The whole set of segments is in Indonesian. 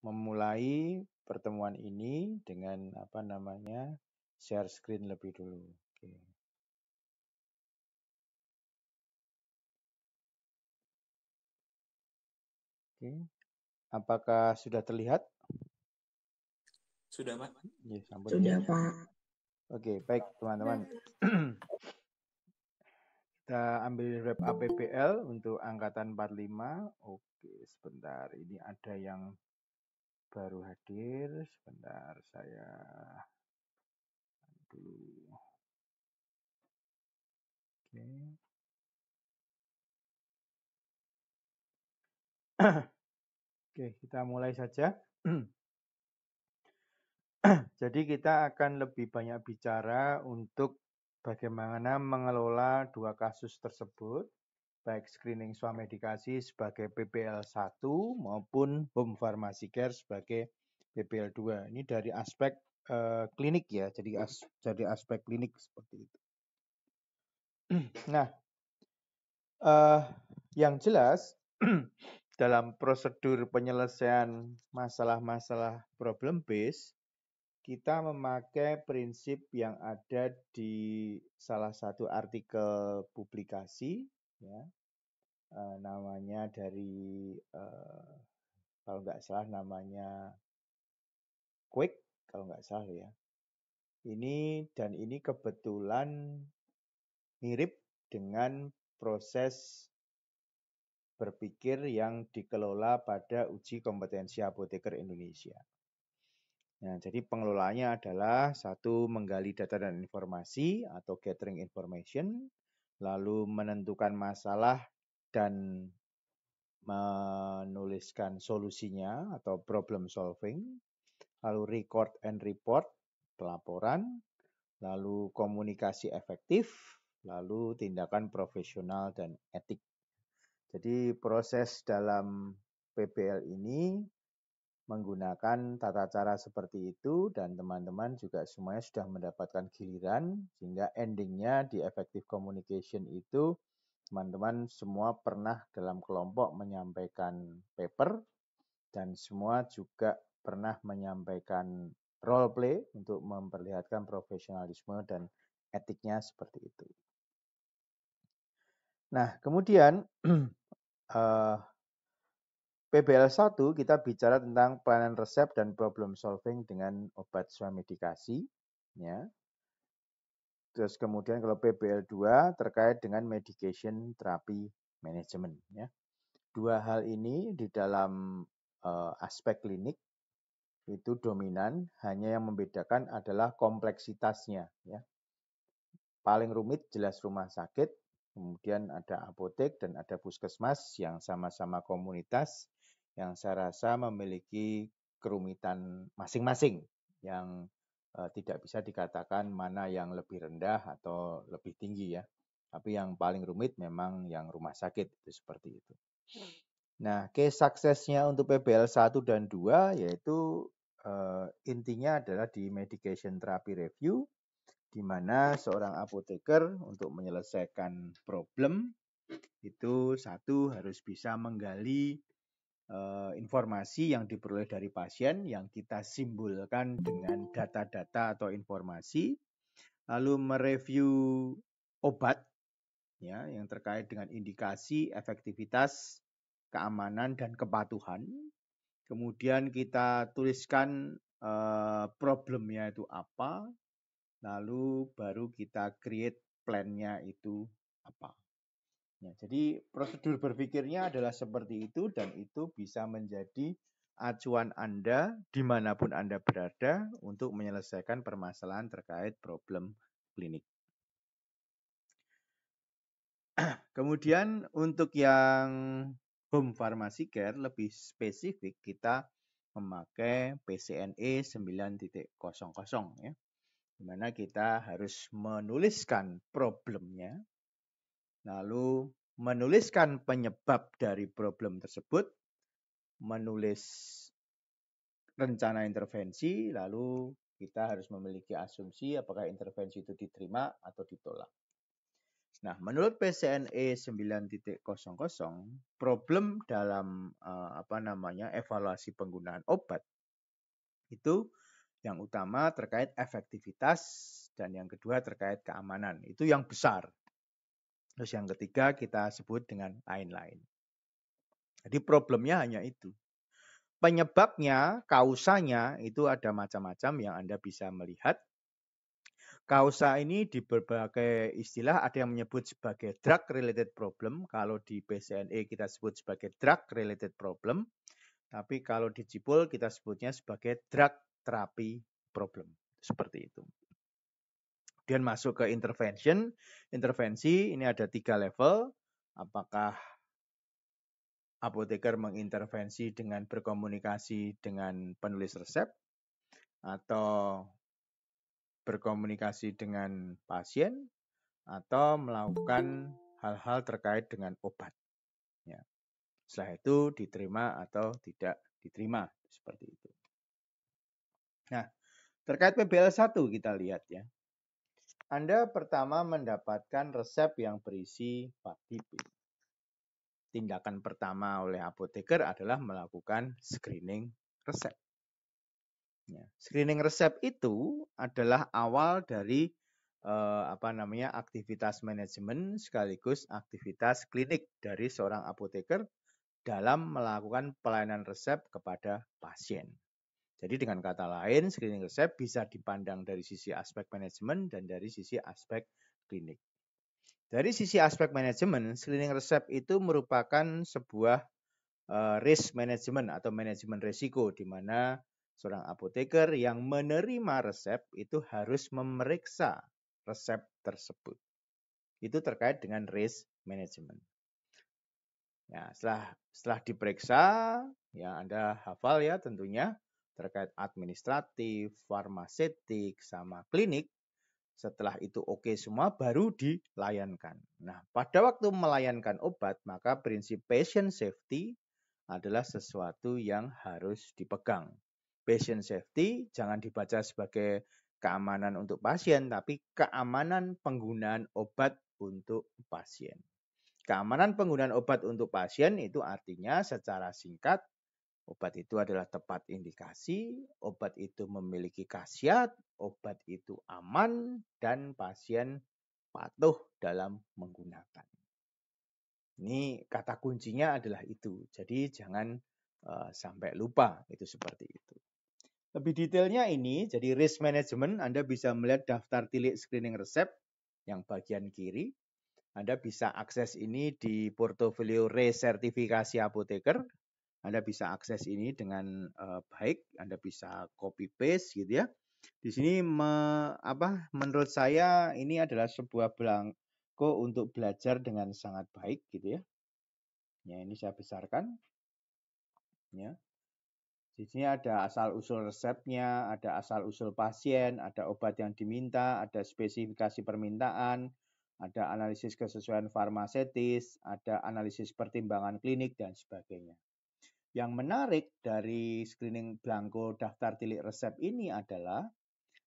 memulai pertemuan ini dengan apa namanya share screen lebih dulu. Oke. Oke. Apakah sudah terlihat? Sudah, Pak. Ya, sudah, ya. Pak. Oke, baik teman-teman. Kita ambil web APPL untuk angkatan 45. Oke, sebentar. Ini ada yang baru hadir. Sebentar saya dulu. Oke. Oke, kita mulai saja. Jadi kita akan lebih banyak bicara untuk bagaimana mengelola dua kasus tersebut baik screening swamedikasi sebagai PPL1 maupun home pharmacy care sebagai PPL2. Ini dari aspek uh, klinik ya, jadi as, jadi aspek klinik seperti itu. Nah, uh, yang jelas dalam prosedur penyelesaian masalah-masalah problem base kita memakai prinsip yang ada di salah satu artikel publikasi ya uh, namanya dari uh, kalau nggak salah namanya Quick kalau nggak salah ya ini dan ini kebetulan mirip dengan proses berpikir yang dikelola pada uji kompetensi apoteker Indonesia. Nah, jadi pengelolaannya adalah satu menggali data dan informasi atau gathering information, lalu menentukan masalah dan menuliskan solusinya atau problem solving, lalu record and report, pelaporan, lalu komunikasi efektif, lalu tindakan profesional dan etik. Jadi proses dalam PBL ini menggunakan tata cara seperti itu dan teman-teman juga semuanya sudah mendapatkan giliran sehingga endingnya di effective communication itu teman-teman semua pernah dalam kelompok menyampaikan paper dan semua juga pernah menyampaikan role play untuk memperlihatkan profesionalisme dan etiknya seperti itu. Nah, kemudian uh, PBL1 kita bicara tentang pelayanan resep dan problem solving dengan obat medikasi, Ya. Terus kemudian kalau PBL2 terkait dengan medication therapy management. Ya. Dua hal ini di dalam uh, aspek klinik itu dominan, hanya yang membedakan adalah kompleksitasnya. Ya. Paling rumit jelas rumah sakit, kemudian ada apotek dan ada puskesmas yang sama-sama komunitas yang saya rasa memiliki kerumitan masing-masing yang uh, tidak bisa dikatakan mana yang lebih rendah atau lebih tinggi ya. Tapi yang paling rumit memang yang rumah sakit itu seperti itu. Nah, case suksesnya untuk PBL 1 dan 2 yaitu uh, intinya adalah di medication therapy review di mana seorang apoteker untuk menyelesaikan problem itu satu harus bisa menggali Eh, informasi yang diperoleh dari pasien yang kita simbolkan dengan data-data atau informasi, lalu mereview obat ya yang terkait dengan indikasi, efektivitas, keamanan dan kepatuhan. Kemudian kita tuliskan uh, problemnya itu apa, lalu baru kita create plannya itu apa. Ya, jadi prosedur berpikirnya adalah seperti itu dan itu bisa menjadi acuan Anda dimanapun Anda berada untuk menyelesaikan permasalahan terkait problem klinik. Kemudian untuk yang home pharmacy care lebih spesifik kita memakai PCNE 9.00 ya. Dimana kita harus menuliskan problemnya Lalu menuliskan penyebab dari problem tersebut, menulis rencana intervensi, lalu kita harus memiliki asumsi apakah intervensi itu diterima atau ditolak. Nah, menurut PCNE 9.00, problem dalam eh, apa namanya evaluasi penggunaan obat itu yang utama terkait efektivitas dan yang kedua terkait keamanan. Itu yang besar. Terus yang ketiga kita sebut dengan lain-lain. Jadi problemnya hanya itu. Penyebabnya, kausanya itu ada macam-macam yang Anda bisa melihat. Kausa ini di berbagai istilah ada yang menyebut sebagai drug related problem. Kalau di PCNE kita sebut sebagai drug related problem. Tapi kalau di Cipul kita sebutnya sebagai drug terapi problem. Seperti itu. Kemudian masuk ke intervention. Intervensi ini ada tiga level. Apakah apoteker mengintervensi dengan berkomunikasi dengan penulis resep atau berkomunikasi dengan pasien atau melakukan hal-hal terkait dengan obat. Ya. Setelah itu diterima atau tidak diterima seperti itu. Nah, terkait PBL 1 kita lihat ya. Anda pertama mendapatkan resep yang berisi 4 Tindakan pertama oleh apoteker adalah melakukan screening resep. Ya. Screening resep itu adalah awal dari eh, apa namanya aktivitas manajemen sekaligus aktivitas klinik dari seorang apoteker dalam melakukan pelayanan resep kepada pasien. Jadi dengan kata lain, screening resep bisa dipandang dari sisi aspek manajemen dan dari sisi aspek klinik. Dari sisi aspek manajemen, screening resep itu merupakan sebuah eh, risk management atau manajemen risiko di mana seorang apoteker yang menerima resep itu harus memeriksa resep tersebut. Itu terkait dengan risk management. Nah setelah setelah diperiksa, ya Anda hafal ya tentunya terkait administratif, farmasetik, sama klinik. Setelah itu oke okay semua baru dilayankan. Nah, pada waktu melayankan obat, maka prinsip patient safety adalah sesuatu yang harus dipegang. Patient safety jangan dibaca sebagai keamanan untuk pasien, tapi keamanan penggunaan obat untuk pasien. Keamanan penggunaan obat untuk pasien itu artinya secara singkat Obat itu adalah tepat indikasi, obat itu memiliki khasiat, obat itu aman, dan pasien patuh dalam menggunakan. Ini kata kuncinya adalah itu. Jadi jangan uh, sampai lupa itu seperti itu. Lebih detailnya ini, jadi risk management Anda bisa melihat daftar tilik screening resep yang bagian kiri. Anda bisa akses ini di portofolio resertifikasi apoteker anda bisa akses ini dengan uh, baik, Anda bisa copy paste gitu ya. Di sini me, apa menurut saya ini adalah sebuah belangko untuk belajar dengan sangat baik gitu ya. Ya, ini saya besarkan. Ya. Di sini ada asal-usul resepnya, ada asal-usul pasien, ada obat yang diminta, ada spesifikasi permintaan, ada analisis kesesuaian farmasetis, ada analisis pertimbangan klinik, dan sebagainya. Yang menarik dari screening blanko daftar tilik resep ini adalah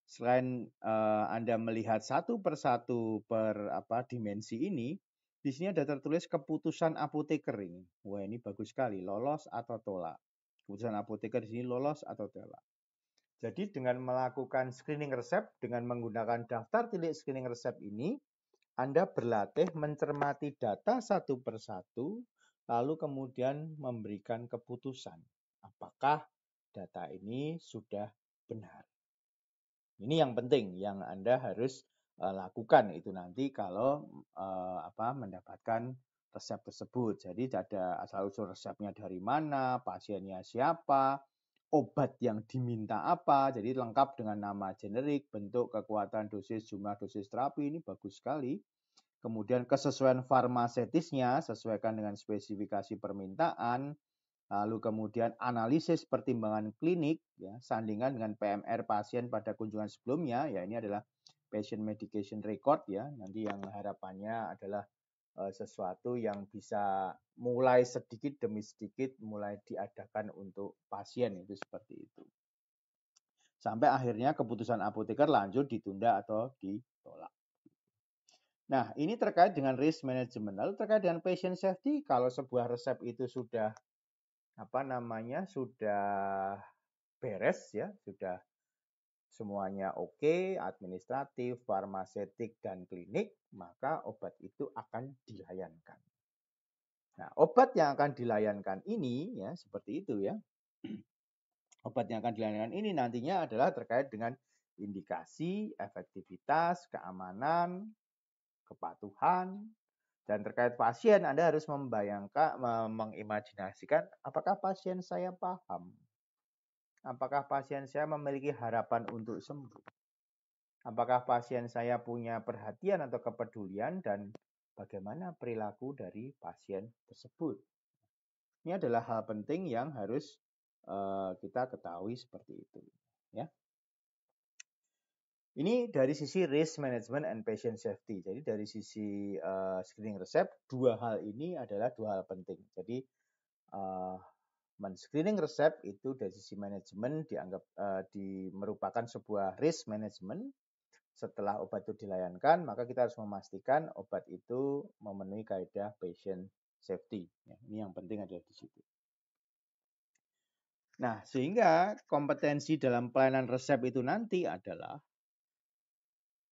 selain uh, Anda melihat satu persatu per apa dimensi ini, di sini ada tertulis keputusan apoteker ini. Wah, ini bagus sekali, lolos atau tolak. Keputusan apoteker di sini lolos atau tolak. Jadi dengan melakukan screening resep dengan menggunakan daftar tilik screening resep ini, Anda berlatih mencermati data satu persatu lalu kemudian memberikan keputusan apakah data ini sudah benar. Ini yang penting yang Anda harus e, lakukan itu nanti kalau e, apa mendapatkan resep tersebut. Jadi ada asal usul resepnya dari mana, pasiennya siapa, obat yang diminta apa. Jadi lengkap dengan nama generik, bentuk, kekuatan dosis, jumlah dosis terapi ini bagus sekali kemudian kesesuaian farmasetisnya sesuaikan dengan spesifikasi permintaan, lalu kemudian analisis pertimbangan klinik, ya, sandingan dengan PMR pasien pada kunjungan sebelumnya, ya ini adalah patient medication record ya, nanti yang harapannya adalah uh, sesuatu yang bisa mulai sedikit demi sedikit mulai diadakan untuk pasien itu seperti itu. Sampai akhirnya keputusan apoteker lanjut ditunda atau ditolak. Nah, ini terkait dengan risk management. Lalu terkait dengan patient safety, kalau sebuah resep itu sudah apa namanya sudah beres ya, sudah semuanya oke, okay, administratif, farmasetik dan klinik, maka obat itu akan dilayankan. Nah, obat yang akan dilayankan ini ya seperti itu ya. Obat yang akan dilayankan ini nantinya adalah terkait dengan indikasi, efektivitas, keamanan, kepatuhan, dan terkait pasien, Anda harus membayangkan, mengimajinasikan apakah pasien saya paham. Apakah pasien saya memiliki harapan untuk sembuh? Apakah pasien saya punya perhatian atau kepedulian dan bagaimana perilaku dari pasien tersebut? Ini adalah hal penting yang harus eh, kita ketahui seperti itu, ya. Ini dari sisi risk management and patient safety. Jadi dari sisi uh, screening resep, dua hal ini adalah dua hal penting. Jadi uh, men-screening resep itu dari sisi manajemen dianggap uh, di merupakan sebuah risk management. Setelah obat itu dilayankan, maka kita harus memastikan obat itu memenuhi kaedah patient safety. Ya, ini yang penting adalah di situ. Nah, sehingga kompetensi dalam pelayanan resep itu nanti adalah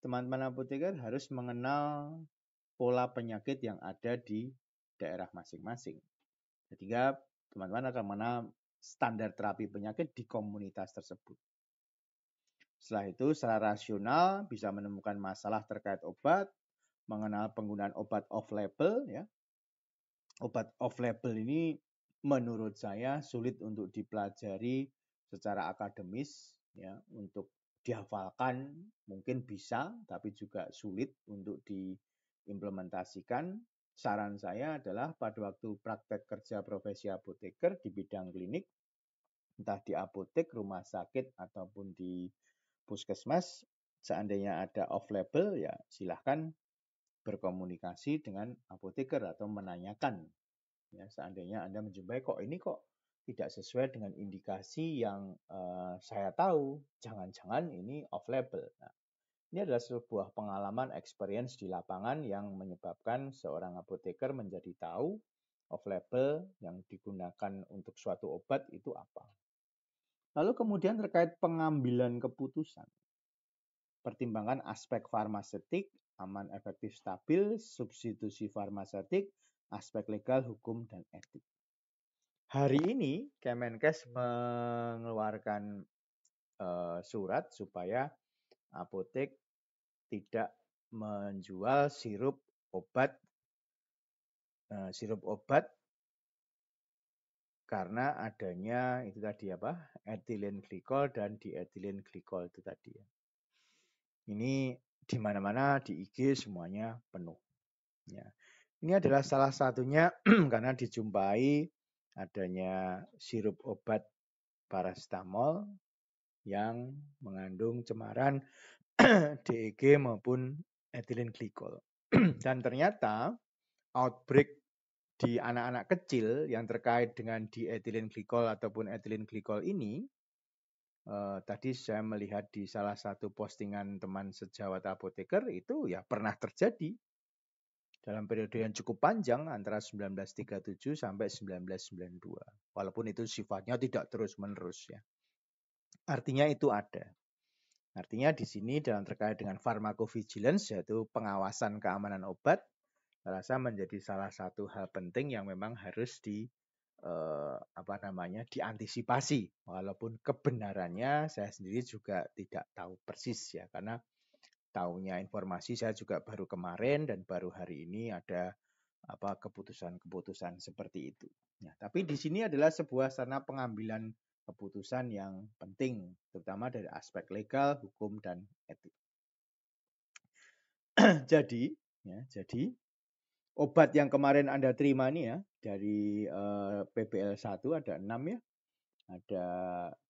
teman-teman apoteker harus mengenal pola penyakit yang ada di daerah masing-masing. Ketiga, teman-teman akan mengenal standar terapi penyakit di komunitas tersebut. Setelah itu, secara rasional bisa menemukan masalah terkait obat, mengenal penggunaan obat off-label. Ya. Obat off-label ini menurut saya sulit untuk dipelajari secara akademis ya untuk dihafalkan mungkin bisa tapi juga sulit untuk diimplementasikan. Saran saya adalah pada waktu praktek kerja profesi apoteker di bidang klinik, entah di apotek, rumah sakit, ataupun di puskesmas, seandainya ada off-label, ya silahkan berkomunikasi dengan apoteker atau menanyakan. Ya, seandainya Anda menjumpai kok ini kok tidak sesuai dengan indikasi yang uh, saya tahu. Jangan-jangan ini off label. Nah, ini adalah sebuah pengalaman experience di lapangan yang menyebabkan seorang apoteker menjadi tahu off label yang digunakan untuk suatu obat itu apa. Lalu kemudian terkait pengambilan keputusan. Pertimbangkan aspek farmasetik, aman efektif stabil, substitusi farmasetik, aspek legal, hukum, dan etik. Hari ini Kemenkes mengeluarkan uh, surat supaya apotek tidak menjual sirup obat uh, sirup obat karena adanya itu tadi apa etilen glikol dan dietilen glikol itu tadi ya. Ini di mana-mana di IG semuanya penuh. Ya. Ini adalah salah satunya karena dijumpai adanya sirup obat parastamol yang mengandung cemaran DEG maupun etilen glikol. Dan ternyata outbreak di anak-anak kecil yang terkait dengan di dietilen glikol ataupun etilen glikol ini eh, tadi saya melihat di salah satu postingan teman sejawat apoteker itu ya pernah terjadi dalam periode yang cukup panjang antara 1937 sampai 1992. Walaupun itu sifatnya tidak terus-menerus ya. Artinya itu ada. Artinya di sini dalam terkait dengan pharmacovigilance yaitu pengawasan keamanan obat rasa menjadi salah satu hal penting yang memang harus di eh, apa namanya diantisipasi walaupun kebenarannya saya sendiri juga tidak tahu persis ya karena taunya informasi saya juga baru kemarin dan baru hari ini ada apa keputusan-keputusan seperti itu. Nah, tapi di sini adalah sebuah sana pengambilan keputusan yang penting, terutama dari aspek legal, hukum, dan etik. jadi, ya, jadi obat yang kemarin Anda terima nih ya dari eh, PBL 1 ada enam ya. Ada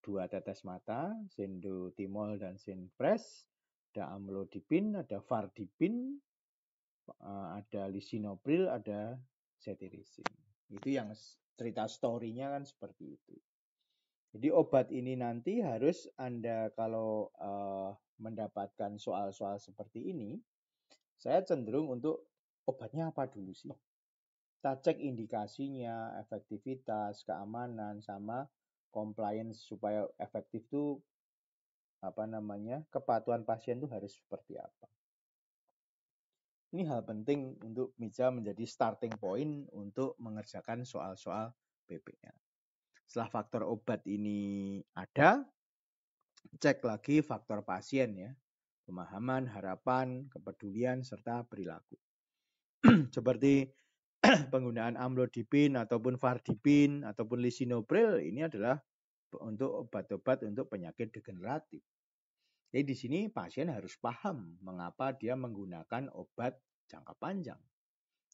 dua tetes mata, Sindu Timol dan Sinpres. Ada amlodipin, ada vardipin, eh, ada lisinopril, ada cetirizin. Itu yang cerita story-nya kan seperti itu. Jadi obat ini nanti harus Anda kalau uh, mendapatkan soal-soal seperti ini, saya cenderung untuk obatnya apa dulu sih? Kita cek indikasinya, efektivitas, keamanan, sama compliance supaya efektif tuh apa namanya kepatuhan pasien itu harus seperti apa. Ini hal penting untuk bisa menjadi starting point untuk mengerjakan soal-soal BPL. Setelah faktor obat ini ada, cek lagi faktor pasien ya. Pemahaman, harapan, kepedulian, serta perilaku. Seperti penggunaan amlodipin ataupun vardipin ataupun lisinopril ini adalah untuk obat-obat untuk penyakit degeneratif. Jadi di sini pasien harus paham mengapa dia menggunakan obat jangka panjang.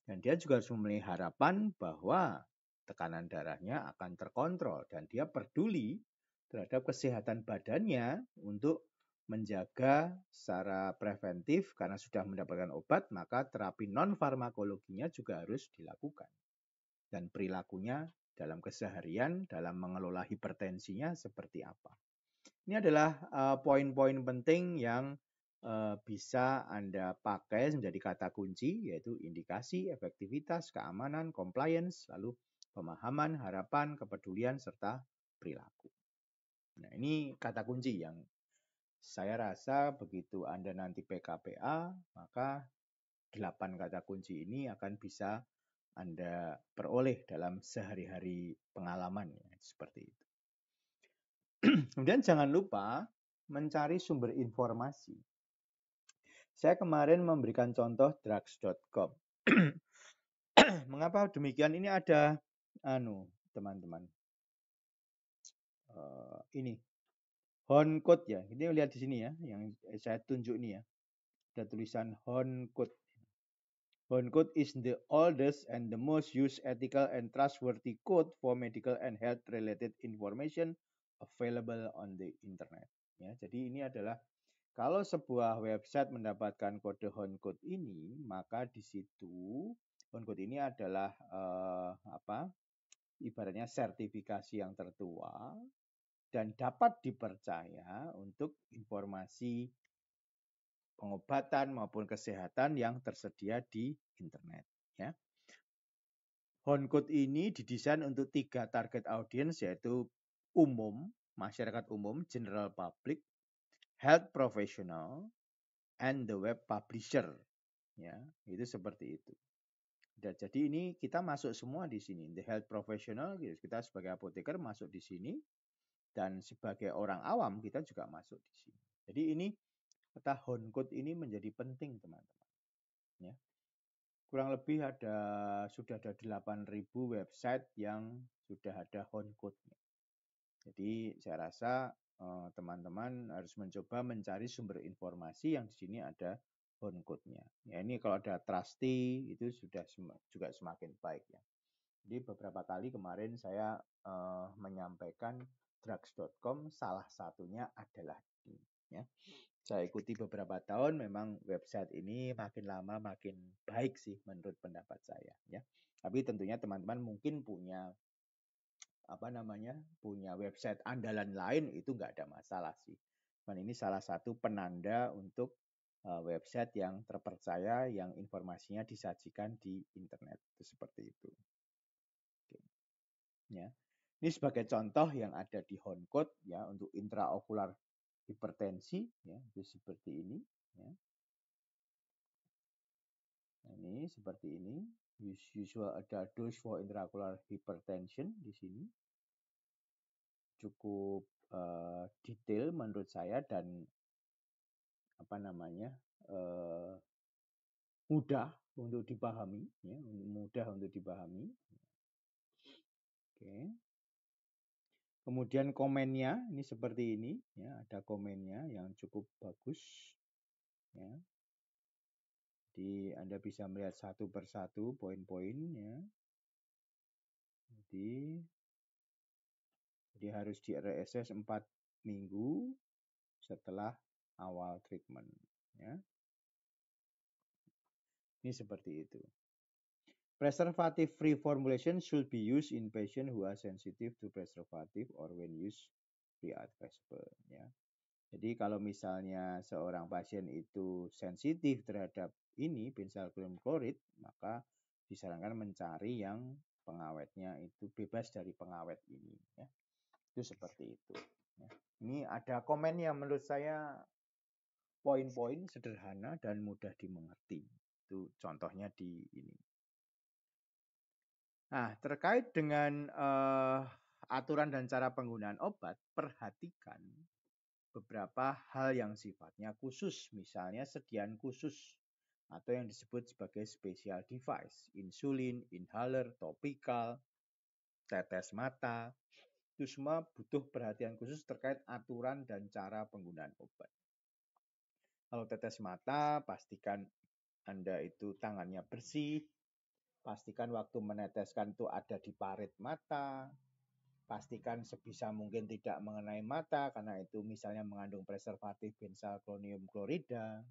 Dan dia juga harus memiliki harapan bahwa tekanan darahnya akan terkontrol dan dia peduli terhadap kesehatan badannya untuk menjaga secara preventif karena sudah mendapatkan obat maka terapi non farmakologinya juga harus dilakukan dan perilakunya dalam keseharian, dalam mengelola hipertensinya seperti apa. Ini adalah eh, poin-poin penting yang uh, bisa Anda pakai menjadi kata kunci, yaitu indikasi, efektivitas, keamanan, compliance, lalu pemahaman, harapan, kepedulian, serta perilaku. Nah, ini kata kunci yang saya rasa begitu Anda nanti PKPA, maka delapan kata kunci ini akan bisa anda peroleh dalam sehari-hari pengalaman ya, seperti itu. Kemudian jangan lupa mencari sumber informasi. Saya kemarin memberikan contoh drugs.com. Mengapa demikian? Ini ada anu, teman-teman. Uh, ini code ya. Ini lihat di sini ya, yang saya tunjuk ini ya. Ada tulisan code code is the oldest and the most used ethical and trustworthy code for medical and health related information available on the internet. Ya, jadi ini adalah kalau sebuah website mendapatkan kode code ini, maka di situ code ini adalah uh, apa? ibaratnya sertifikasi yang tertua dan dapat dipercaya untuk informasi pengobatan maupun kesehatan yang tersedia di internet. Ya. Honcode ini didesain untuk tiga target audiens yaitu umum, masyarakat umum, general public, health professional, and the web publisher. Ya, itu seperti itu. Dan jadi ini kita masuk semua di sini. The health professional gitu. kita sebagai apoteker masuk di sini dan sebagai orang awam kita juga masuk di sini. Jadi ini kata Honkot ini menjadi penting, teman-teman. Ya. Kurang lebih ada sudah ada 8.000 website yang sudah ada Honkotnya. Jadi saya rasa eh, teman-teman eh, harus mencoba mencari sumber informasi yang di sini ada Honkotnya. Ya ini kalau ada Trusty itu sudah sem juga semakin baik ya. Jadi beberapa kali kemarin saya eh, menyampaikan drugs.com salah satunya adalah di ya saya ikuti beberapa tahun memang website ini makin lama makin baik sih menurut pendapat saya ya. Tapi tentunya teman-teman mungkin punya apa namanya punya website andalan lain itu nggak ada masalah sih. Dan ini salah satu penanda untuk eh, website yang terpercaya yang informasinya disajikan di internet itu seperti itu. Oke. Ya. Ini sebagai contoh yang ada di Honcode ya untuk intraokular hipertensi ya itu seperti ini ya. Nah, ini seperti ini usual ada dose for intraocular hypertension di sini cukup uh, detail menurut saya dan apa namanya uh, mudah untuk dipahami ya mudah untuk dipahami oke okay. Kemudian komennya ini seperti ini ya, ada komennya yang cukup bagus ya. Jadi Anda bisa melihat satu persatu poin-poinnya. Jadi jadi harus di RSS 4 minggu setelah awal treatment ya. Ini seperti itu. Preservative free formulation should be used in patients who are sensitive to preservative or when used pre-advisable. Ya. Jadi kalau misalnya seorang pasien itu sensitif terhadap ini benzalkonium klorid, maka disarankan mencari yang pengawetnya itu bebas dari pengawet ini. Ya. Itu seperti itu. Ya. Ini ada komen yang menurut saya poin-poin sederhana dan mudah dimengerti. Itu contohnya di ini Nah, terkait dengan uh, aturan dan cara penggunaan obat, perhatikan beberapa hal yang sifatnya khusus, misalnya sediaan khusus atau yang disebut sebagai special device, insulin, inhaler, topikal, tetes mata. Itu semua butuh perhatian khusus terkait aturan dan cara penggunaan obat. Kalau tetes mata, pastikan Anda itu tangannya bersih, Pastikan waktu meneteskan itu ada di parit mata. Pastikan sebisa mungkin tidak mengenai mata karena itu misalnya mengandung preservatif bensalklonium klorida.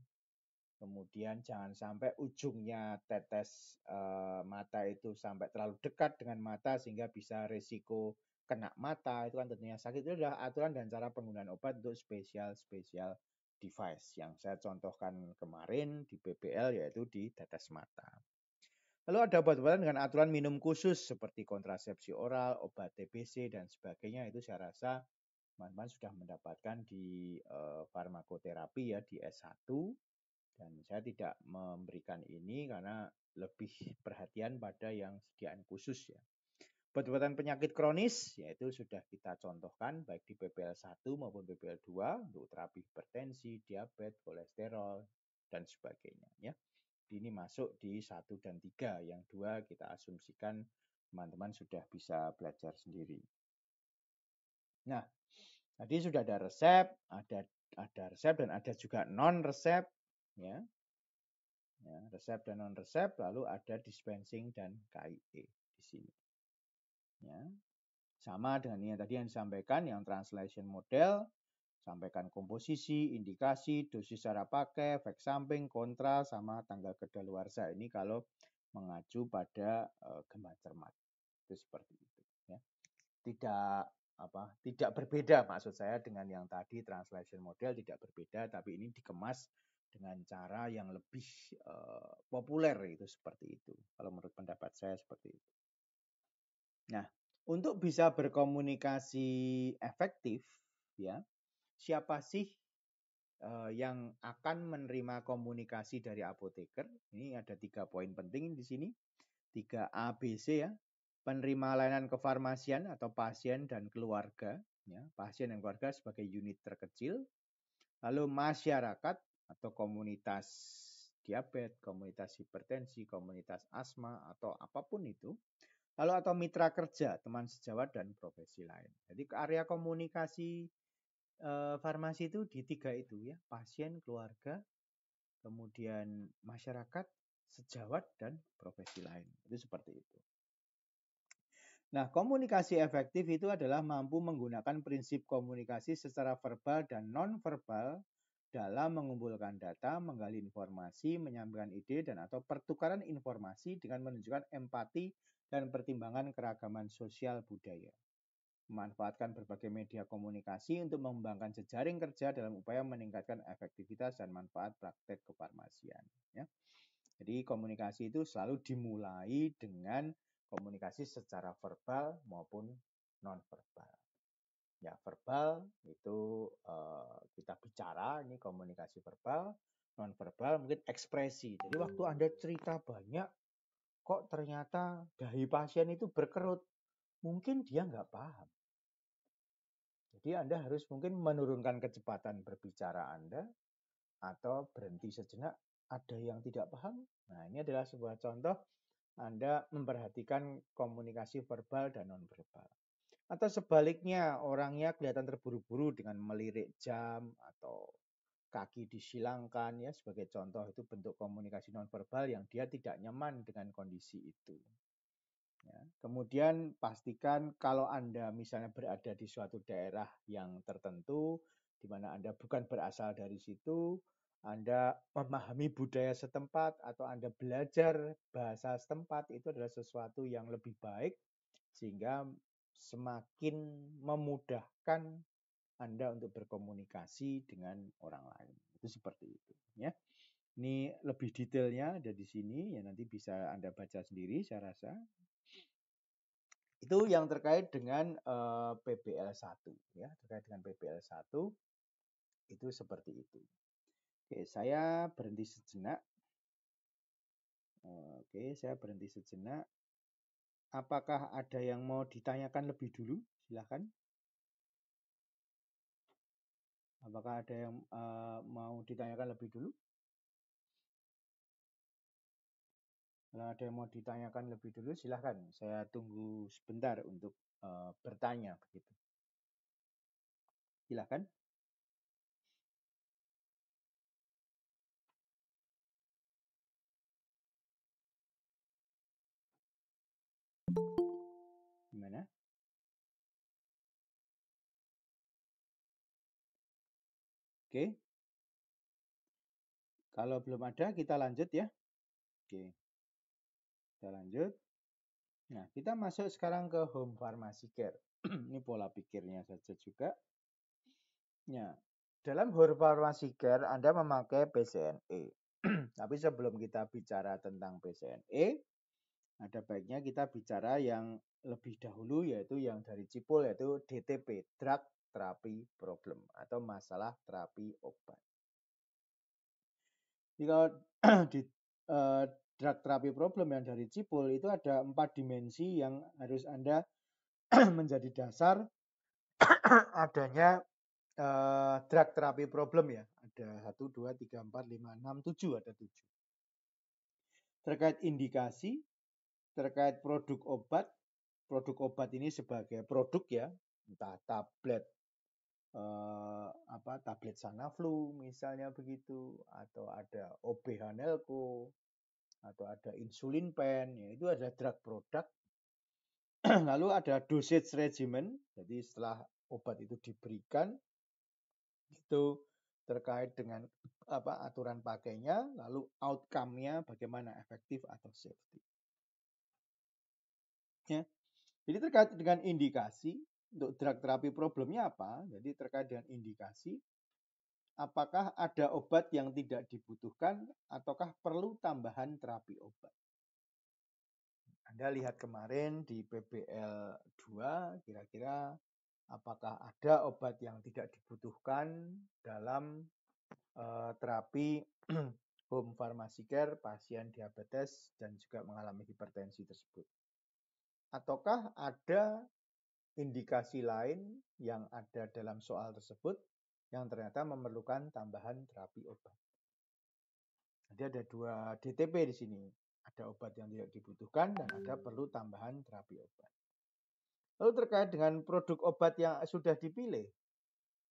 Kemudian jangan sampai ujungnya tetes e, mata itu sampai terlalu dekat dengan mata sehingga bisa resiko kena mata itu kan tentunya sakit. Itu adalah aturan dan cara penggunaan obat untuk spesial-spesial device yang saya contohkan kemarin di PPL yaitu di tetes mata. Lalu ada obat-obatan dengan aturan minum khusus seperti kontrasepsi oral, obat TBC, dan sebagainya. Itu saya rasa teman-teman sudah mendapatkan di e, farmakoterapi ya di S1. Dan saya tidak memberikan ini karena lebih perhatian pada yang sediaan khusus ya. Obat-obatan penyakit kronis yaitu sudah kita contohkan baik di PPL1 maupun PPL2 untuk terapi hipertensi, diabetes, kolesterol dan sebagainya ya ini masuk di 1 dan 3. Yang dua kita asumsikan teman-teman sudah bisa belajar sendiri. Nah, tadi sudah ada resep, ada ada resep dan ada juga non resep ya. ya resep dan non resep lalu ada dispensing dan KIE di sini. Ya. Sama dengan yang tadi yang disampaikan yang translation model Sampaikan komposisi, indikasi, dosis cara pakai, efek samping, kontra, sama tanggal kedaluarsa. Ini kalau mengacu pada uh, eh, gempa cermat. Itu seperti itu. Ya. Tidak apa tidak berbeda maksud saya dengan yang tadi translation model tidak berbeda tapi ini dikemas dengan cara yang lebih uh, populer itu seperti itu kalau menurut pendapat saya seperti itu nah untuk bisa berkomunikasi efektif ya siapa sih uh, yang akan menerima komunikasi dari apoteker. Ini ada tiga poin penting di sini. Tiga ABC ya. Penerima layanan kefarmasian atau pasien dan keluarga. Ya, pasien dan keluarga sebagai unit terkecil. Lalu masyarakat atau komunitas diabetes, komunitas hipertensi, komunitas asma, atau apapun itu. Lalu atau mitra kerja, teman sejawat, dan profesi lain. Jadi area komunikasi farmasi itu di tiga itu ya, pasien, keluarga, kemudian masyarakat, sejawat, dan profesi lain. Itu seperti itu. Nah, komunikasi efektif itu adalah mampu menggunakan prinsip komunikasi secara verbal dan non verbal dalam mengumpulkan data, menggali informasi, menyampaikan ide, dan atau pertukaran informasi dengan menunjukkan empati dan pertimbangan keragaman sosial budaya memanfaatkan berbagai media komunikasi untuk mengembangkan jejaring kerja dalam upaya meningkatkan efektivitas dan manfaat praktek kefarmasian. Ya. Jadi komunikasi itu selalu dimulai dengan komunikasi secara verbal maupun non verbal. Ya verbal itu eh, kita bicara ini komunikasi verbal, non verbal mungkin ekspresi. Jadi waktu hmm. anda cerita banyak, kok ternyata dahi pasien itu berkerut, mungkin dia nggak paham. Jadi Anda harus mungkin menurunkan kecepatan berbicara Anda atau berhenti sejenak. Ada yang tidak paham? Nah, ini adalah sebuah contoh Anda memperhatikan komunikasi verbal dan nonverbal. Atau sebaliknya, orangnya kelihatan terburu-buru dengan melirik jam atau kaki disilangkan ya sebagai contoh itu bentuk komunikasi nonverbal yang dia tidak nyaman dengan kondisi itu. Ya. Kemudian pastikan kalau Anda misalnya berada di suatu daerah yang tertentu, di mana Anda bukan berasal dari situ, Anda memahami budaya setempat atau Anda belajar bahasa setempat itu adalah sesuatu yang lebih baik sehingga semakin memudahkan Anda untuk berkomunikasi dengan orang lain. Itu seperti itu ya. Ini lebih detailnya ada di sini ya nanti bisa Anda baca sendiri saya rasa itu yang terkait dengan uh, PBL 1 ya, terkait dengan PBL 1 itu seperti itu. Oke, saya berhenti sejenak. Oke, saya berhenti sejenak. Apakah ada yang mau ditanyakan lebih dulu? Silahkan. Apakah ada yang uh, mau ditanyakan lebih dulu? Kalau ada yang mau ditanyakan lebih dulu, silahkan. Saya tunggu sebentar untuk uh, bertanya begitu. Silahkan. Gimana? Oke. Kalau belum ada, kita lanjut ya. Oke. Kita lanjut. Nah, kita masuk sekarang ke home pharmacy care. Ini pola pikirnya saja juga. Ya, dalam home pharmacy care Anda memakai PCNE. Tapi sebelum kita bicara tentang PCNE, ada baiknya kita bicara yang lebih dahulu yaitu yang dari Cipul yaitu DTP, Drug terapi Problem atau masalah terapi obat. Jika di, uh, drug terapi problem yang dari Cipul itu ada empat dimensi yang harus Anda menjadi dasar adanya uh, drug terapi problem ya. Ada 1, 2, 3, 4, 5, 6, 7, ada 7. Terkait indikasi, terkait produk obat, produk obat ini sebagai produk ya, entah tablet, eh, apa tablet Sanaflu misalnya begitu, atau ada OBH Nelco, atau ada insulin pen, ya, itu adalah drug product Lalu ada dosage regimen, jadi setelah obat itu diberikan, itu terkait dengan apa aturan pakainya, lalu outcome-nya bagaimana efektif atau safety. Ya. Jadi terkait dengan indikasi untuk drug terapi problemnya apa? Jadi terkait dengan indikasi apakah ada obat yang tidak dibutuhkan ataukah perlu tambahan terapi obat. Anda lihat kemarin di PBL 2 kira-kira apakah ada obat yang tidak dibutuhkan dalam uh, terapi home pharmacy care pasien diabetes dan juga mengalami hipertensi tersebut. Ataukah ada indikasi lain yang ada dalam soal tersebut yang ternyata memerlukan tambahan terapi obat. Jadi ada dua DTP di sini. Ada obat yang tidak dibutuhkan dan ada perlu tambahan terapi obat. Lalu terkait dengan produk obat yang sudah dipilih,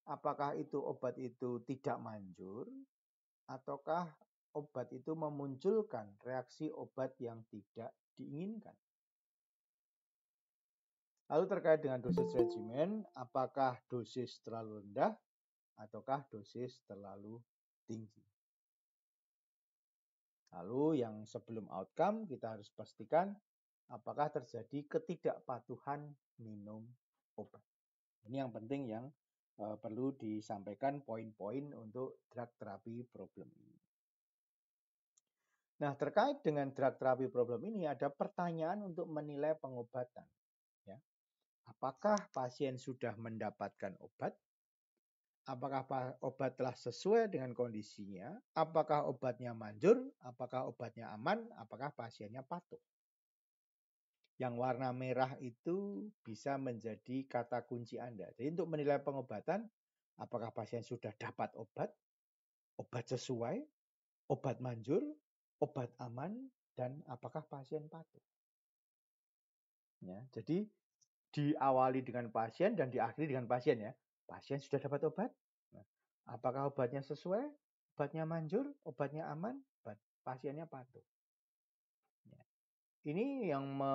apakah itu obat itu tidak manjur ataukah obat itu memunculkan reaksi obat yang tidak diinginkan? Lalu terkait dengan dosis regimen, apakah dosis terlalu rendah ataukah dosis terlalu tinggi. Lalu yang sebelum outcome kita harus pastikan apakah terjadi ketidakpatuhan minum obat. Ini yang penting yang eh, perlu disampaikan poin-poin untuk drug terapi problem ini. Nah, terkait dengan drug terapi problem ini ada pertanyaan untuk menilai pengobatan. Ya. Apakah pasien sudah mendapatkan obat? apakah obat telah sesuai dengan kondisinya, apakah obatnya manjur, apakah obatnya aman, apakah pasiennya patuh. Yang warna merah itu bisa menjadi kata kunci Anda. Jadi untuk menilai pengobatan, apakah pasien sudah dapat obat, obat sesuai, obat manjur, obat aman, dan apakah pasien patuh. Ya, jadi diawali dengan pasien dan diakhiri dengan pasien ya pasien sudah dapat obat. Nah, apakah obatnya sesuai? Obatnya manjur? Obatnya aman? Obat. Pasiennya patuh. Ya. Ini yang me,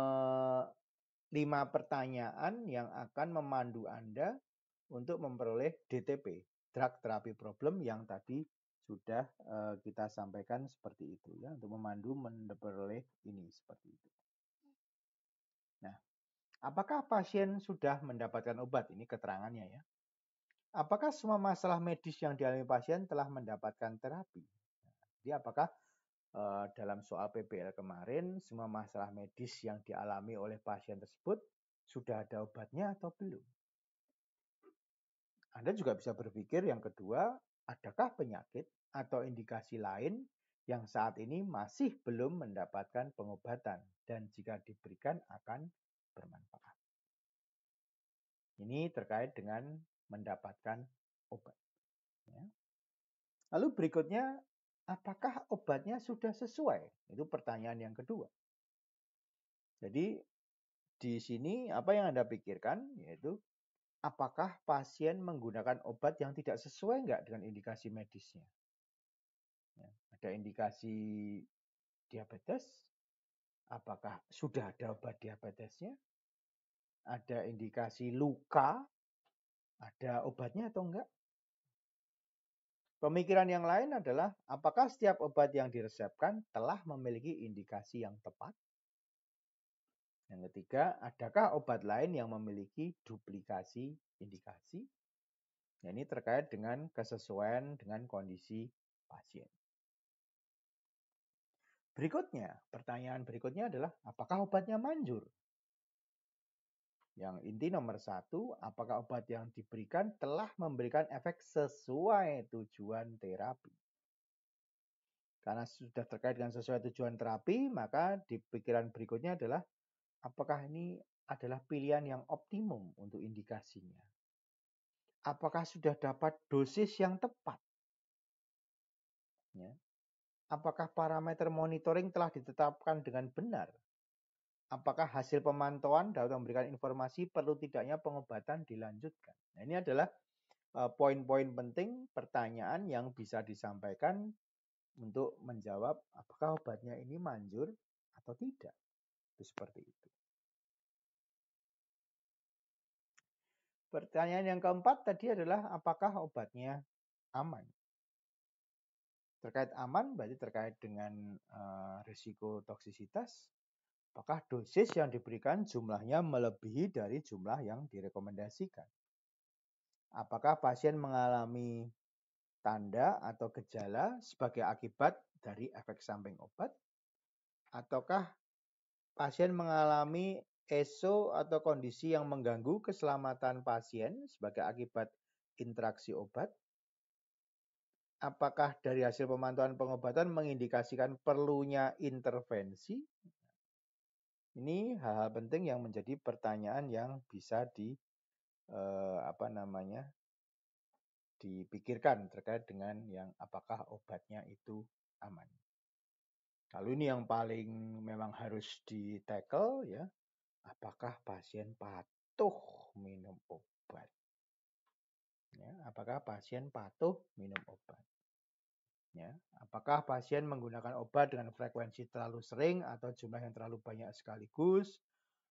lima pertanyaan yang akan memandu Anda untuk memperoleh DTP, drug therapy problem yang tadi sudah eh, kita sampaikan seperti itu ya untuk memandu memperoleh ini seperti itu. Nah, apakah pasien sudah mendapatkan obat? Ini keterangannya ya apakah semua masalah medis yang dialami pasien telah mendapatkan terapi? Jadi apakah eh, dalam soal PBL kemarin semua masalah medis yang dialami oleh pasien tersebut sudah ada obatnya atau belum? Anda juga bisa berpikir yang kedua, adakah penyakit atau indikasi lain yang saat ini masih belum mendapatkan pengobatan dan jika diberikan akan bermanfaat. Ini terkait dengan mendapatkan obat. Ya. Lalu berikutnya, apakah obatnya sudah sesuai? Itu pertanyaan yang kedua. Jadi di sini apa yang Anda pikirkan yaitu apakah pasien menggunakan obat yang tidak sesuai enggak dengan indikasi medisnya. Ya, ada indikasi diabetes, apakah sudah ada obat diabetesnya? Ada indikasi luka ada obatnya atau enggak? Pemikiran yang lain adalah apakah setiap obat yang diresepkan telah memiliki indikasi yang tepat? Yang ketiga, adakah obat lain yang memiliki duplikasi indikasi? Nah, ini terkait dengan kesesuaian dengan kondisi pasien. Berikutnya, pertanyaan berikutnya adalah apakah obatnya manjur? Yang inti nomor satu, apakah obat yang diberikan telah memberikan efek sesuai tujuan terapi? Karena sudah terkait dengan sesuai tujuan terapi, maka di pikiran berikutnya adalah apakah ini adalah pilihan yang optimum untuk indikasinya? Apakah sudah dapat dosis yang tepat? Ya. Apakah parameter monitoring telah ditetapkan dengan benar? apakah hasil pemantauan dapat memberikan informasi perlu tidaknya pengobatan dilanjutkan. Nah, ini adalah eh, poin-poin penting pertanyaan yang bisa disampaikan untuk menjawab apakah obatnya ini manjur atau tidak. Itu seperti itu. Pertanyaan yang keempat tadi adalah apakah obatnya aman? Terkait aman berarti terkait dengan uh, risiko toksisitas Apakah dosis yang diberikan jumlahnya melebihi dari jumlah yang direkomendasikan? Apakah pasien mengalami tanda atau gejala sebagai akibat dari efek samping obat? Ataukah pasien mengalami ESO atau kondisi yang mengganggu keselamatan pasien sebagai akibat interaksi obat? apakah dari hasil pemantauan pengobatan mengindikasikan perlunya intervensi ini hal-hal penting yang menjadi pertanyaan yang bisa di eh, apa namanya, dipikirkan terkait dengan yang apakah obatnya itu aman. Lalu ini yang paling memang harus di-tackle ya, apakah pasien patuh minum obat? Ya, apakah pasien patuh minum obat? Ya, apakah pasien menggunakan obat dengan frekuensi terlalu sering atau jumlah yang terlalu banyak sekaligus?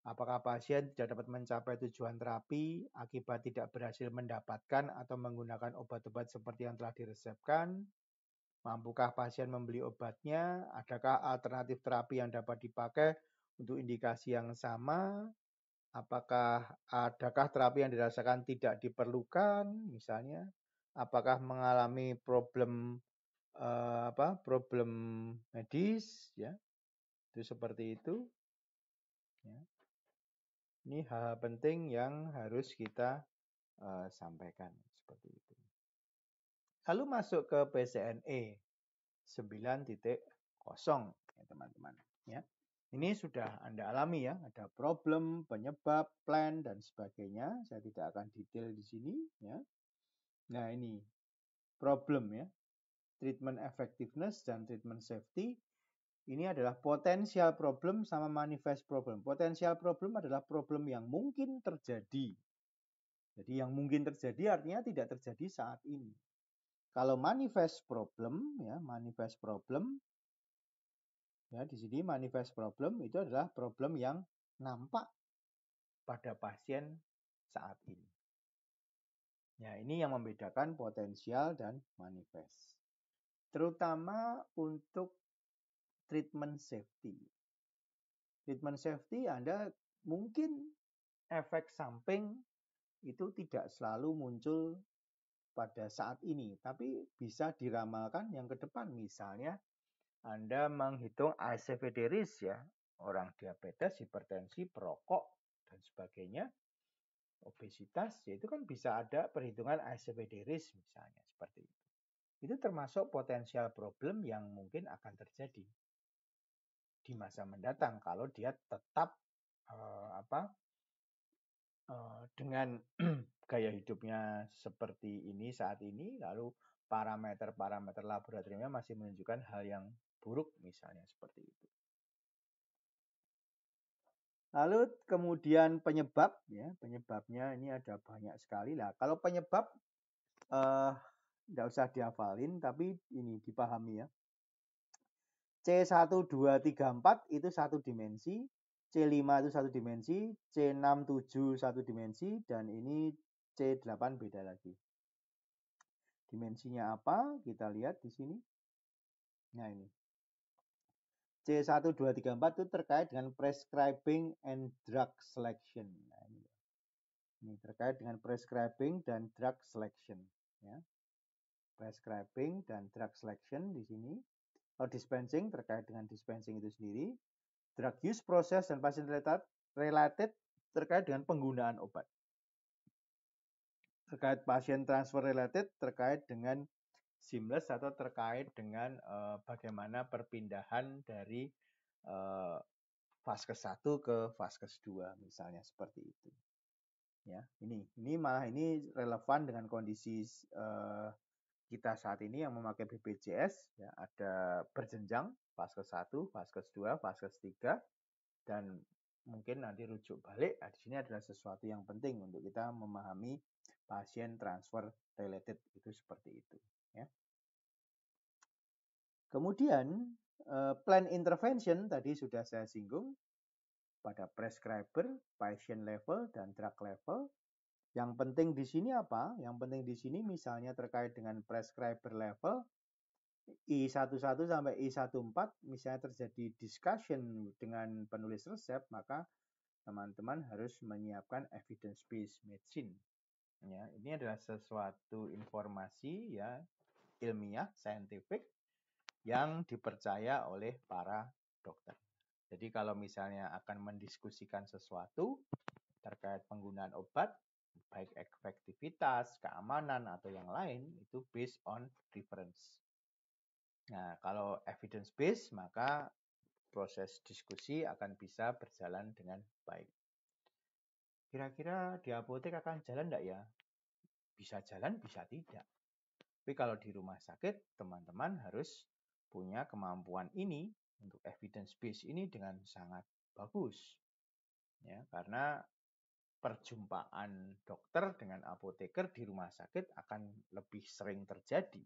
Apakah pasien tidak dapat mencapai tujuan terapi akibat tidak berhasil mendapatkan atau menggunakan obat-obat seperti yang telah diresepkan? Mampukah pasien membeli obatnya? Adakah alternatif terapi yang dapat dipakai untuk indikasi yang sama? apakah adakah terapi yang dirasakan tidak diperlukan misalnya apakah mengalami problem uh, apa problem medis ya itu seperti itu ya. ini hal-hal penting yang harus kita uh, sampaikan seperti itu lalu masuk ke PCNE 9.0 ya teman-teman ya ini sudah Anda alami ya, ada problem, penyebab, plan dan sebagainya. Saya tidak akan detail di sini ya. Nah, ini problem ya treatment effectiveness dan treatment safety. Ini adalah potensial problem sama manifest problem. Potensial problem adalah problem yang mungkin terjadi. Jadi yang mungkin terjadi artinya tidak terjadi saat ini. Kalau manifest problem ya, manifest problem ya di sini manifest problem itu adalah problem yang nampak pada pasien saat ini. Ya, ini yang membedakan potensial dan manifest terutama untuk treatment safety. Treatment safety Anda mungkin efek samping itu tidak selalu muncul pada saat ini, tapi bisa diramalkan yang ke depan. Misalnya, Anda menghitung ASCVD risk ya, orang diabetes, hipertensi, perokok, dan sebagainya, obesitas, ya itu kan bisa ada perhitungan ASCVD risk misalnya, seperti ini. Itu termasuk potensial problem yang mungkin akan terjadi di masa mendatang kalau dia tetap uh, apa uh, dengan gaya hidupnya seperti ini saat ini lalu parameter-parameter laboratoriumnya masih menunjukkan hal yang buruk misalnya seperti itu. Lalu kemudian penyebab ya, penyebabnya ini ada banyak sekali lah. Kalau penyebab uh, nggak usah dihafalin tapi ini dipahami ya. C1234 itu satu dimensi, C5 itu satu dimensi, C67 satu dimensi dan ini C8 beda lagi. Dimensinya apa? Kita lihat di sini. Nah, ini. C1234 itu terkait dengan prescribing and drug selection. Nah, ini. ini terkait dengan prescribing dan drug selection, ya prescribing dan drug selection di sini. Kalau oh, dispensing terkait dengan dispensing itu sendiri. Drug use process dan pasien related, related terkait dengan penggunaan obat. Terkait pasien transfer related terkait dengan seamless atau terkait dengan uh, bagaimana perpindahan dari uh, vaskes 1 ke vaskes 2 misalnya seperti itu. Ya, ini ini malah ini relevan dengan kondisi uh, kita saat ini yang memakai BPJS ya, ada berjenjang vaskes 1, vaskes 2, vaskes 3 dan mungkin nanti rujuk balik. Nah, di sini adalah sesuatu yang penting untuk kita memahami pasien transfer related itu seperti itu ya. Kemudian eh, plan intervention tadi sudah saya singgung pada prescriber, patient level dan drug level yang penting di sini apa? Yang penting di sini misalnya terkait dengan prescriber level I11 sampai I14 misalnya terjadi discussion dengan penulis resep, maka teman-teman harus menyiapkan evidence based medicine. Ya, ini adalah sesuatu informasi ya ilmiah, scientific yang dipercaya oleh para dokter. Jadi kalau misalnya akan mendiskusikan sesuatu terkait penggunaan obat, baik efektivitas, keamanan, atau yang lain itu based on reference. Nah, kalau evidence based maka proses diskusi akan bisa berjalan dengan baik. Kira-kira di apotek akan jalan enggak ya? Bisa jalan, bisa tidak. Tapi kalau di rumah sakit, teman-teman harus punya kemampuan ini untuk evidence based ini dengan sangat bagus. Ya, karena perjumpaan dokter dengan apoteker di rumah sakit akan lebih sering terjadi.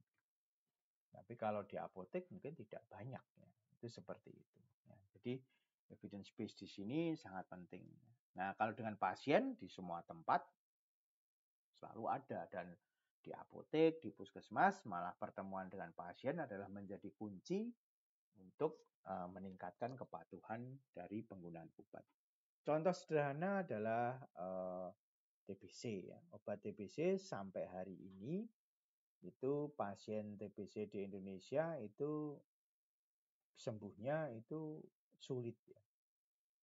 Tapi kalau di apotek mungkin tidak banyak. Ya. Itu seperti itu. Ya. Jadi evidence base di sini sangat penting. Nah kalau dengan pasien di semua tempat selalu ada dan di apotek, di puskesmas malah pertemuan dengan pasien adalah menjadi kunci untuk eh, meningkatkan kepatuhan dari penggunaan obat. Contoh sederhana adalah uh, eh, TBC ya. Obat TBC sampai hari ini itu pasien TBC di Indonesia itu sembuhnya itu sulit ya.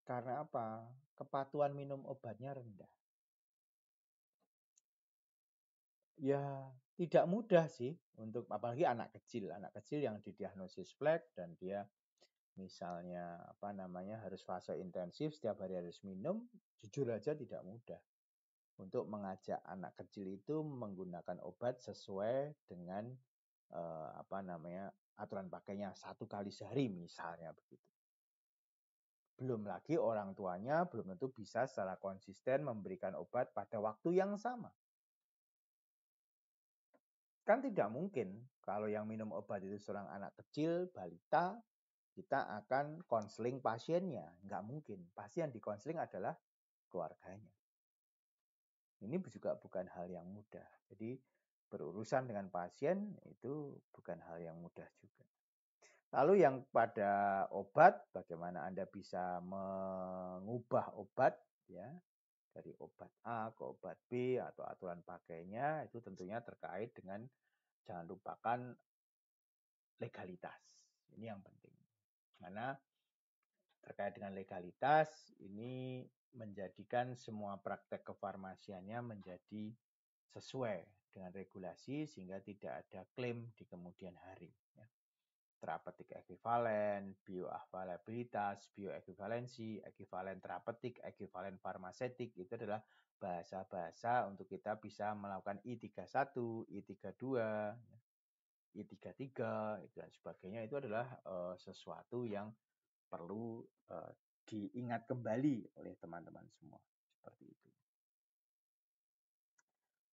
Karena apa? Kepatuhan minum obatnya rendah. Ya, tidak mudah sih untuk apalagi anak kecil, anak kecil yang didiagnosis flek dan dia misalnya apa namanya harus fase intensif setiap hari harus minum, jujur aja tidak mudah. Untuk mengajak anak kecil itu menggunakan obat sesuai dengan eh, apa namanya aturan pakainya satu kali sehari misalnya begitu. Belum lagi orang tuanya belum tentu bisa secara konsisten memberikan obat pada waktu yang sama. Kan tidak mungkin kalau yang minum obat itu seorang anak kecil, balita, kita akan konseling pasiennya. Nggak mungkin. pasien di dikonseling adalah keluarganya. Ini juga bukan hal yang mudah. Jadi berurusan dengan pasien itu bukan hal yang mudah juga. Lalu yang pada obat, bagaimana Anda bisa mengubah obat ya dari obat A ke obat B atau aturan pakainya itu tentunya terkait dengan jangan lupakan legalitas. Ini yang penting. Mana terkait dengan legalitas ini menjadikan semua praktek kefarmasiannya menjadi sesuai dengan regulasi sehingga tidak ada klaim di kemudian hari. Ya. Terapetik ekvivalen, bioavailabilitas, bioekvivalensi, ekuivalen terapetik, ekuivalen farmasetik itu adalah bahasa-bahasa untuk kita bisa melakukan I31, I32, ya. Ya I33 gitu, dan sebagainya itu adalah uh, sesuatu yang perlu uh, diingat kembali oleh teman-teman semua seperti itu.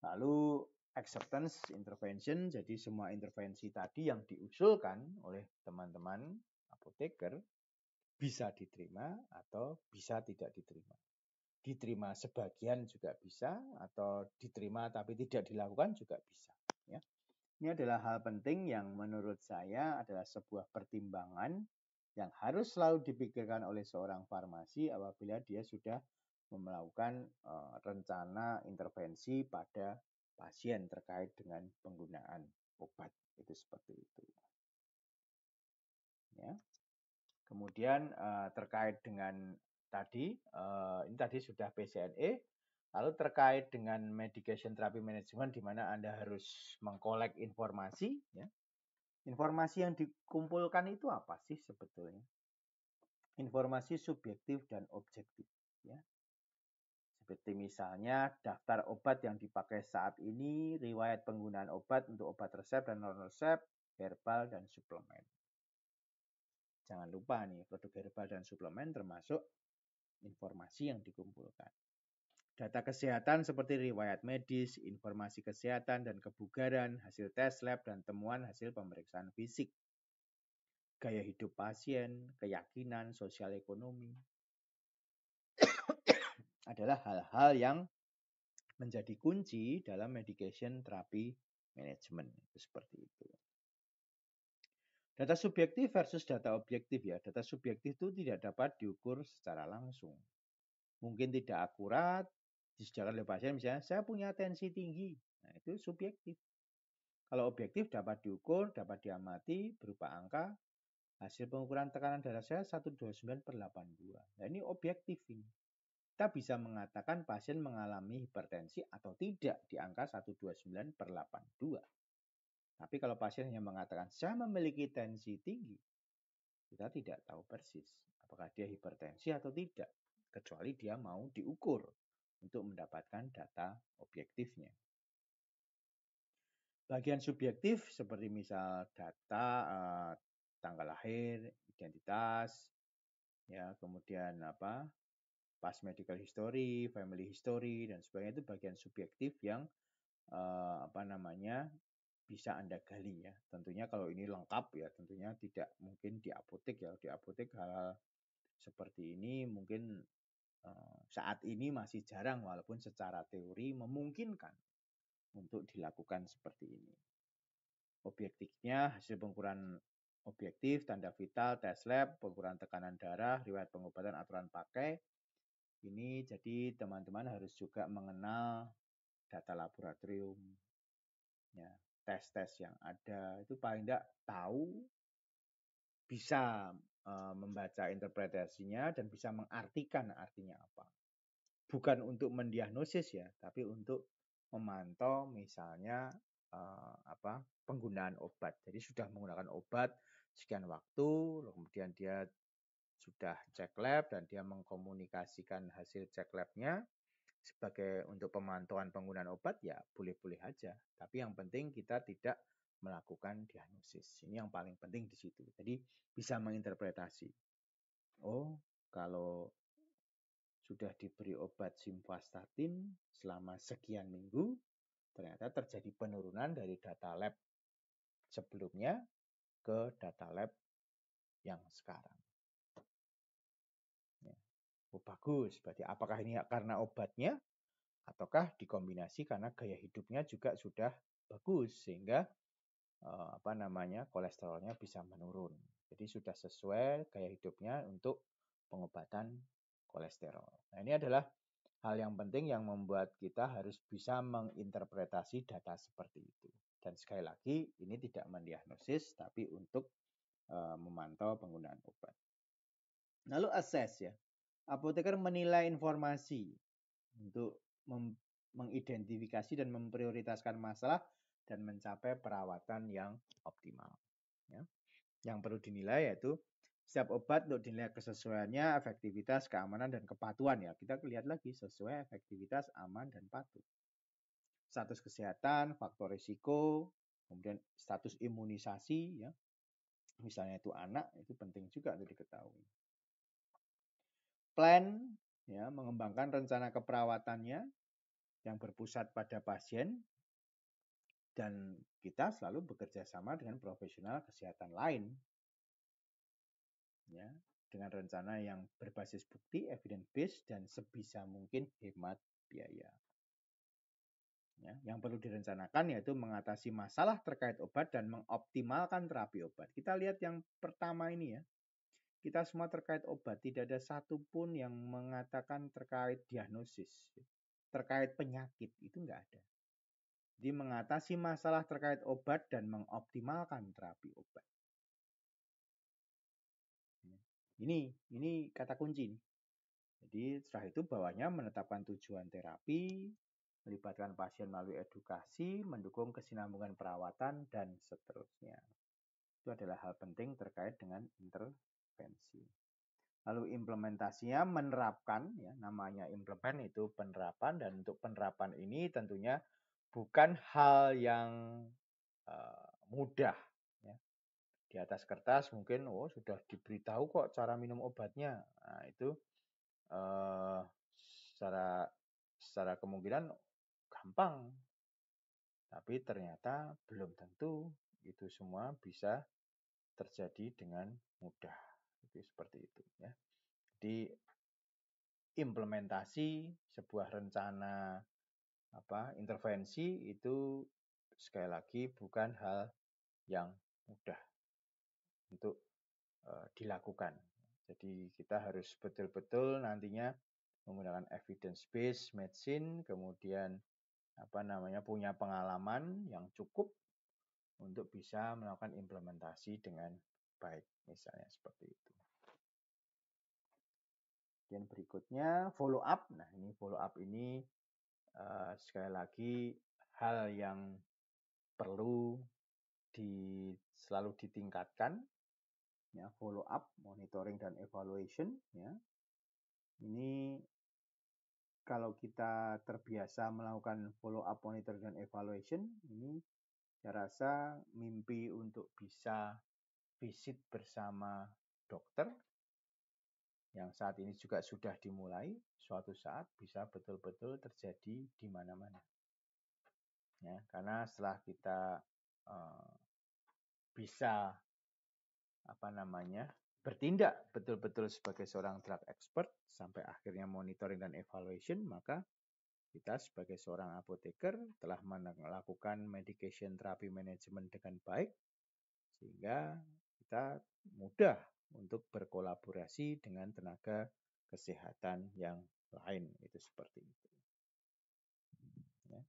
Lalu acceptance intervention, jadi semua intervensi tadi yang diusulkan oleh teman-teman apoteker bisa diterima atau bisa tidak diterima. Diterima sebagian juga bisa atau diterima tapi tidak dilakukan juga bisa, ya. Ini adalah hal penting yang menurut saya adalah sebuah pertimbangan yang harus selalu dipikirkan oleh seorang farmasi apabila dia sudah melakukan eh, rencana intervensi pada pasien terkait dengan penggunaan obat itu seperti itu ya kemudian eh, terkait dengan tadi eh, ini tadi sudah PCNE Lalu terkait dengan medication therapy management di mana Anda harus mengkolek informasi ya. Informasi yang dikumpulkan itu apa sih sebetulnya? Informasi subjektif dan objektif ya. Seperti misalnya daftar obat yang dipakai saat ini, riwayat penggunaan obat untuk obat resep dan non-resep, herbal dan suplemen. Jangan lupa nih, produk herbal dan suplemen termasuk informasi yang dikumpulkan. Data kesehatan seperti riwayat medis, informasi kesehatan dan kebugaran, hasil tes lab, dan temuan hasil pemeriksaan fisik. Gaya hidup pasien, keyakinan, sosial ekonomi, adalah hal-hal yang menjadi kunci dalam medication therapy management seperti itu. Data subjektif versus data objektif ya. Data subjektif itu tidak dapat diukur secara langsung. Mungkin tidak akurat, disediakan oleh pasien misalnya saya punya tensi tinggi. Nah, itu subjektif. Kalau objektif dapat diukur, dapat diamati berupa angka hasil pengukuran tekanan darah saya 129 per 82. Nah ini objektif ini. Kita bisa mengatakan pasien mengalami hipertensi atau tidak di angka 129 per 82. Tapi kalau pasien hanya mengatakan saya memiliki tensi tinggi, kita tidak tahu persis apakah dia hipertensi atau tidak, kecuali dia mau diukur untuk mendapatkan data objektifnya. Bagian subjektif seperti misal data eh, tanggal lahir, identitas, ya kemudian apa past medical history, family history dan sebagainya itu bagian subjektif yang eh, apa namanya bisa Anda gali ya. Tentunya kalau ini lengkap ya tentunya tidak mungkin di apotek ya. Di apotek hal, -hal seperti ini mungkin Eh, saat ini masih jarang walaupun secara teori memungkinkan untuk dilakukan seperti ini. Objektifnya hasil pengukuran objektif, tanda vital, tes lab, pengukuran tekanan darah, riwayat pengobatan, aturan pakai. Ini jadi teman-teman harus juga mengenal data laboratorium, ya, tes-tes yang ada. Itu paling tidak tahu bisa Eh, membaca interpretasinya dan bisa mengartikan artinya apa. Bukan untuk mendiagnosis ya, tapi untuk memantau misalnya uh, apa penggunaan obat. Jadi sudah menggunakan obat sekian waktu, kemudian dia sudah cek lab dan dia mengkomunikasikan hasil cek labnya sebagai untuk pemantauan penggunaan obat ya boleh-boleh aja. Tapi yang penting kita tidak melakukan diagnosis. Ini yang paling penting di situ. Jadi bisa menginterpretasi. Oh, kalau sudah diberi obat simvastatin selama sekian minggu, ternyata terjadi penurunan dari data lab sebelumnya ke data lab yang sekarang. Ya. Oh, bagus. Berarti apakah ini karena obatnya ataukah dikombinasi karena gaya hidupnya juga sudah bagus sehingga uh, apa namanya kolesterolnya bisa menurun. Jadi sudah sesuai gaya hidupnya untuk pengobatan kolesterol. Nah, ini adalah hal yang penting yang membuat kita harus bisa menginterpretasi data seperti itu. Dan sekali lagi, ini tidak mendiagnosis tapi untuk uh, memantau penggunaan obat. Lalu assess ya. Apoteker menilai informasi untuk mengidentifikasi dan memprioritaskan masalah dan mencapai perawatan yang optimal. Ya. Yang perlu dinilai yaitu setiap obat untuk dinilai kesesuaiannya, efektivitas, keamanan, dan kepatuhan ya. Kita lihat lagi sesuai efektivitas, aman, dan patuh. Status kesehatan, faktor risiko, kemudian status imunisasi ya. Misalnya itu anak, itu penting juga untuk diketahui. Plan ya, mengembangkan rencana keperawatannya yang berpusat pada pasien dan kita selalu bekerja sama dengan profesional kesehatan lain ya dengan rencana yang berbasis bukti evidence based dan sebisa mungkin hemat biaya ya yang perlu direncanakan yaitu mengatasi masalah terkait obat dan mengoptimalkan terapi obat kita lihat yang pertama ini ya kita semua terkait obat tidak ada satupun yang mengatakan terkait diagnosis terkait penyakit itu nggak ada jadi mengatasi masalah terkait obat dan mengoptimalkan terapi obat. Ini, ini kata kunci. Jadi setelah itu bawahnya menetapkan tujuan terapi, melibatkan pasien melalui edukasi, mendukung kesinambungan perawatan, dan seterusnya. Itu adalah hal penting terkait dengan intervensi. Lalu implementasinya menerapkan, ya namanya implement itu penerapan, dan untuk penerapan ini tentunya bukan hal yang uh, mudah. Ya. Di atas kertas mungkin oh sudah diberitahu kok cara minum obatnya. Nah, itu uh, secara secara kemungkinan gampang. Tapi ternyata belum tentu itu semua bisa terjadi dengan mudah. Itu seperti itu ya. di implementasi sebuah rencana apa intervensi itu sekali lagi bukan hal yang mudah untuk e, dilakukan. Jadi kita harus betul-betul nantinya menggunakan evidence based medicine kemudian apa namanya punya pengalaman yang cukup untuk bisa melakukan implementasi dengan baik misalnya seperti itu. Kemudian berikutnya follow up. Nah, ini follow up ini Eh, sekali lagi hal yang perlu di, selalu ditingkatkan ya follow up monitoring dan evaluation ya ini kalau kita terbiasa melakukan follow up monitoring dan evaluation ini saya rasa mimpi untuk bisa visit bersama dokter yang saat ini juga sudah dimulai, suatu saat bisa betul-betul terjadi di mana-mana. Ya, karena setelah kita uh, bisa apa namanya bertindak betul-betul sebagai seorang drug expert sampai akhirnya monitoring dan evaluation, maka kita sebagai seorang apoteker telah melakukan medication therapy management dengan baik sehingga kita mudah untuk berkolaborasi dengan tenaga kesehatan yang lain. Itu seperti itu. Ya.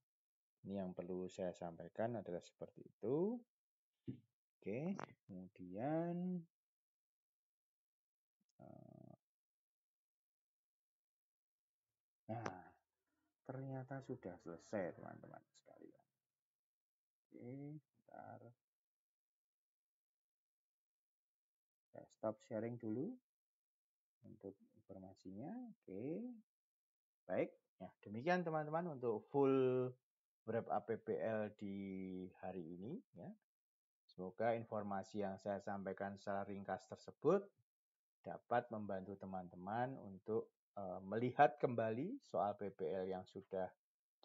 Ini yang perlu saya sampaikan adalah seperti itu. Oke, kemudian eh, Nah, ternyata sudah selesai teman-teman sekalian. Oke, bentar. stop sharing dulu untuk informasinya. Oke. Baik. Ya, demikian teman-teman untuk full wrap APBL di hari ini ya. Semoga informasi yang saya sampaikan secara ringkas tersebut dapat membantu teman-teman untuk uh, melihat kembali soal PPL yang sudah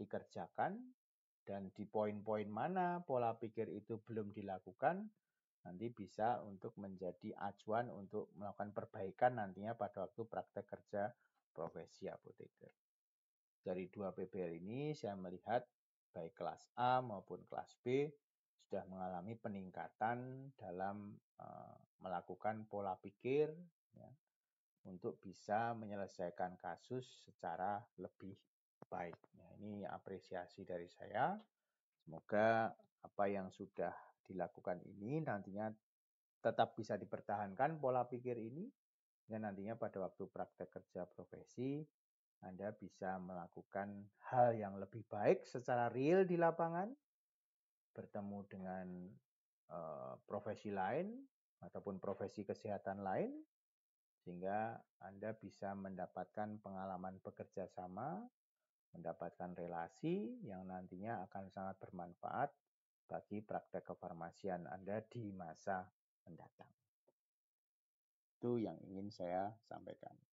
dikerjakan dan di poin-poin mana pola pikir itu belum dilakukan nanti bisa untuk menjadi acuan untuk melakukan perbaikan nantinya pada waktu praktek kerja profesi apoteker. Dari dua PBL ini saya melihat baik kelas A maupun kelas B sudah mengalami peningkatan dalam uh, melakukan pola pikir ya, untuk bisa menyelesaikan kasus secara lebih baik. Nah, ini apresiasi dari saya. Semoga apa yang sudah dilakukan ini nantinya tetap bisa dipertahankan pola pikir ini dan nantinya pada waktu praktek kerja profesi Anda bisa melakukan hal yang lebih baik secara real di lapangan bertemu dengan uh, profesi lain ataupun profesi kesehatan lain sehingga Anda bisa mendapatkan pengalaman bekerja sama, mendapatkan relasi yang nantinya akan sangat bermanfaat bagi praktek kefarmasian Anda di masa mendatang. Itu yang ingin saya sampaikan.